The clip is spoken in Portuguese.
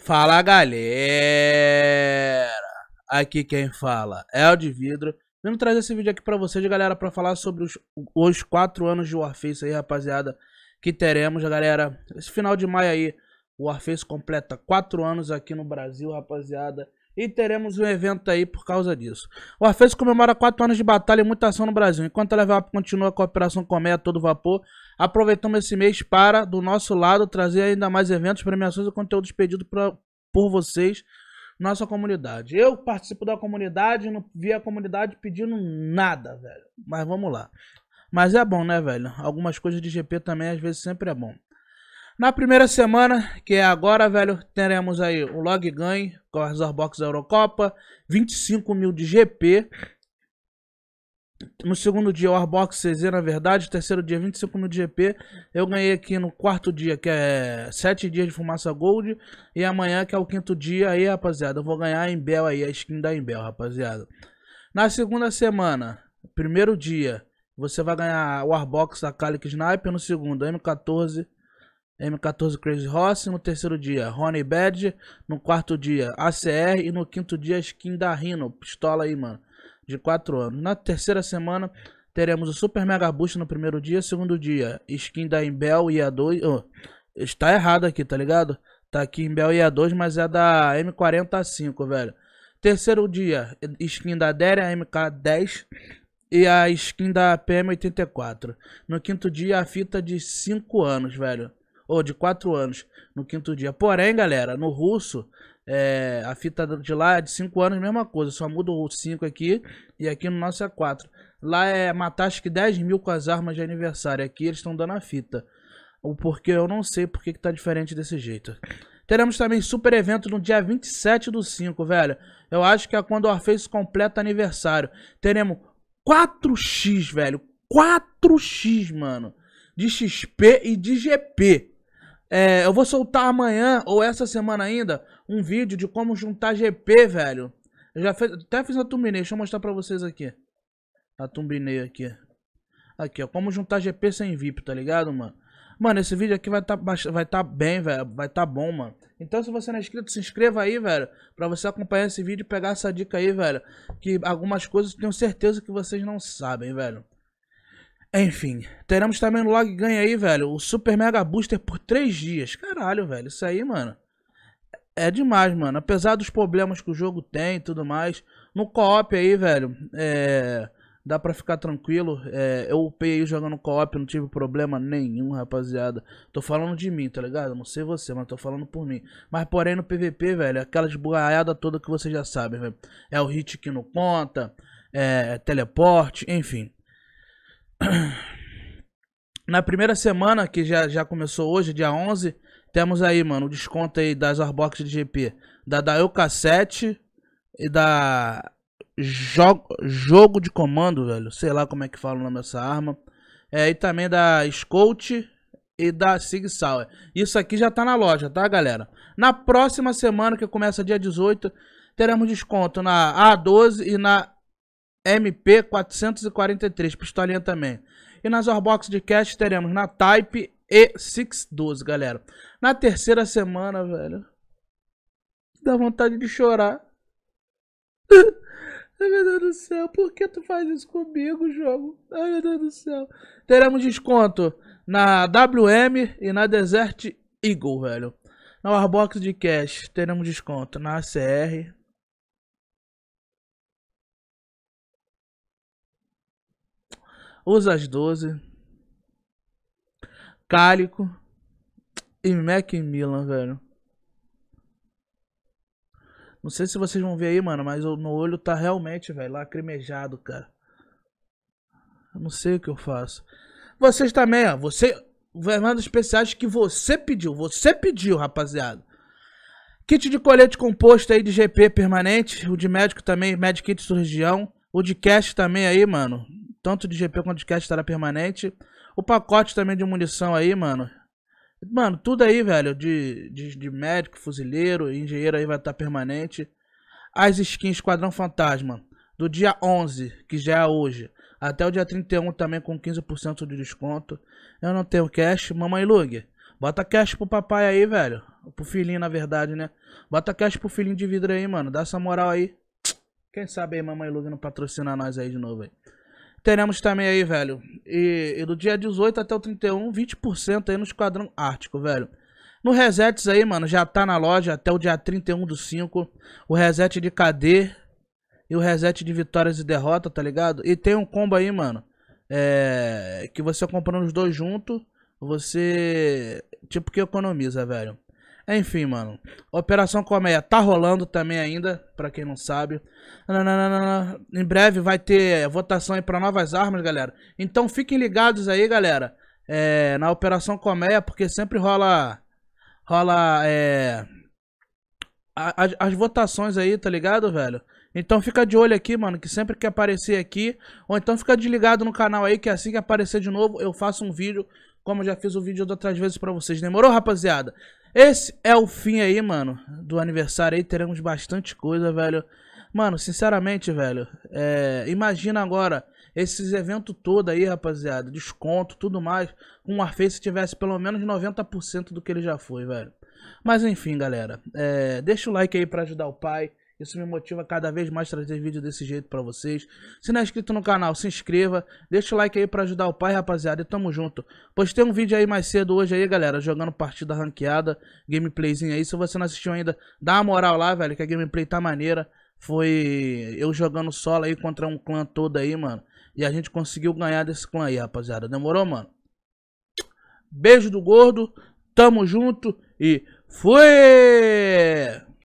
Fala galera! Aqui quem fala é o de Vidro. Vim trazer esse vídeo aqui para vocês, galera, para falar sobre os, os quatro anos de Warface aí, rapaziada, que teremos, galera. Esse final de maio aí, o Warface completa quatro anos aqui no Brasil, rapaziada. E teremos um evento aí por causa disso. O Arfez comemora 4 anos de batalha e muita ação no Brasil. Enquanto a Level Up continua com a Operação Cometa todo vapor, aproveitamos esse mês para, do nosso lado, trazer ainda mais eventos, premiações e conteúdos pedidos pra, por vocês, nossa comunidade. Eu participo da comunidade, não vi a comunidade pedindo nada, velho. Mas vamos lá. Mas é bom, né, velho? Algumas coisas de GP também, às vezes, sempre é bom. Na primeira semana, que é agora, velho, teremos aí o log ganho com a warbox da Eurocopa, 25 mil de GP. No segundo dia, o Warbox CZ, na verdade. Terceiro dia, 25 mil de GP. Eu ganhei aqui no quarto dia, que é 7 dias de fumaça gold. E amanhã, que é o quinto dia, aí, rapaziada, eu vou ganhar a Imbel aí, a skin da Imbel, rapaziada. Na segunda semana, primeiro dia, você vai ganhar o Warbox da Calic Sniper. No segundo, M14, M14 Crazy Horse, no terceiro dia Honey Bad, no quarto dia ACR e no quinto dia Skin da Rino. pistola aí, mano, de 4 anos. Na terceira semana teremos o Super Mega Boost no primeiro dia, segundo dia Skin da Imbel e A2, oh, está errado aqui, tá ligado? Tá aqui Imbel e A2, mas é da M45, velho. Terceiro dia Skin da Deria MK10 e a skin da PM84. No quinto dia, a fita de 5 anos, velho ou de quatro anos no quinto dia. Porém, galera, no russo, é, a fita de lá é de cinco anos, mesma coisa, só muda o cinco aqui e aqui no nosso é quatro. Lá é matar acho que 10 mil com as armas de aniversário, aqui eles estão dando a fita. O porquê eu não sei porque que tá diferente desse jeito. Teremos também super evento no dia 27 do 5, velho. Eu acho que é quando o Orfeus completa aniversário. Teremos 4x, velho. 4x, mano. De XP e de GP. É, eu vou soltar amanhã ou essa semana ainda um vídeo de como juntar GP, velho. Eu já fez, até fiz a thumbnail, deixa eu mostrar pra vocês aqui. A thumbnail aqui. Aqui, ó, como juntar GP sem VIP, tá ligado, mano? Mano, esse vídeo aqui vai tá, vai tá bem, velho, vai tá bom, mano. Então se você não é inscrito, se inscreva aí, velho, pra você acompanhar esse vídeo e pegar essa dica aí, velho. Que algumas coisas tenho certeza que vocês não sabem, velho. Enfim, teremos também no log ganha aí, velho, o Super Mega Booster por 3 dias. Caralho, velho, isso aí, mano. É demais, mano. Apesar dos problemas que o jogo tem e tudo mais. No co-op aí, velho, é... Dá pra ficar tranquilo. É... Eu upei aí jogando co-op, não tive problema nenhum, rapaziada. Tô falando de mim, tá ligado? Não sei você, mas tô falando por mim. Mas porém no PVP, velho, aquela desburraiada toda que vocês já sabem, velho. É o hit que não conta, é teleporte, enfim. Na primeira semana, que já, já começou hoje, dia 11, temos aí, mano, o desconto aí das arbox de GP. Da Dael Cassete e da jo Jogo de Comando, velho. Sei lá como é que fala o nome dessa arma. É, e também da Scout e da Sig Sauer. Isso aqui já tá na loja, tá, galera? Na próxima semana, que começa dia 18, teremos desconto na A12 e na MP443, pistolinha também. E nas Orbox de Cash teremos na Type e 612, galera. Na terceira semana, velho, dá vontade de chorar. Ai, meu Deus do céu, por que tu faz isso comigo, jogo? Ai, meu Deus do céu. Teremos desconto na WM e na Desert Eagle, velho. Na Warbox de Cash teremos desconto na ACR, as 12, Cálico e Mac Milan, velho. Não sei se vocês vão ver aí, mano, mas o meu olho tá realmente, velho, lacrimejado, cara. Eu não sei o que eu faço. Vocês também, ó. Você. Vermelhos especiais que você pediu. Você pediu, rapaziada. Kit de colete composto aí de GP permanente. O de médico também, Med Kit Surgião. O de cash também aí, mano tanto de GP quanto de cash estará permanente. O pacote também de munição aí, mano. Mano, tudo aí, velho, de, de, de médico, fuzileiro, engenheiro aí vai estar tá permanente. As skins Esquadrão Fantasma, do dia 11, que já é hoje, até o dia 31 também com 15% de desconto. Eu não tenho cash, mamãe Lug, bota cash pro papai aí, velho. Pro filhinho, na verdade, né? Bota cash pro filhinho de vidro aí, mano, dá essa moral aí. Quem sabe aí, mamãe Lug não patrocina nós aí de novo aí. Teremos também aí, velho. E, e do dia 18 até o 31, 20% aí no Esquadrão Ártico, velho. No Resets aí, mano, já tá na loja até o dia 31 do 5. O reset de KD e o reset de vitórias e derrota, tá ligado? E tem um combo aí, mano. É. Que você comprando os dois junto, você. Tipo que economiza, velho. Enfim, mano. Operação Colmeia tá rolando também ainda, pra quem não sabe. Nananana. Em breve vai ter votação aí pra novas armas, galera. Então fiquem ligados aí, galera. É, na Operação Colmeia, porque sempre rola. Rola. É, as, as votações aí, tá ligado, velho? Então fica de olho aqui, mano, que sempre que aparecer aqui, ou então fica desligado no canal aí, que assim que aparecer de novo, eu faço um vídeo, como eu já fiz o vídeo outras vezes pra vocês. Demorou, rapaziada? Esse é o fim aí, mano, do aniversário aí. Teremos bastante coisa, velho. Mano, sinceramente, velho, é... imagina agora esses eventos todos aí, rapaziada. Desconto, tudo mais. Um Warface tivesse pelo menos 90% do que ele já foi, velho. Mas enfim, galera. É... Deixa o like aí pra ajudar o pai. Isso me motiva cada vez mais a trazer vídeo desse jeito para vocês. Se não é inscrito no canal, se inscreva. Deixa o like aí para ajudar o pai, rapaziada. E tamo junto. Postei um vídeo aí mais cedo hoje aí, galera. Jogando partida ranqueada. Gameplayzinho aí. Se você não assistiu ainda, dá uma moral lá, velho. Que a gameplay tá maneira. Foi eu jogando solo aí contra um clã todo aí, mano. E a gente conseguiu ganhar desse clã aí, rapaziada. Demorou, mano? Beijo do gordo. Tamo junto. E fui!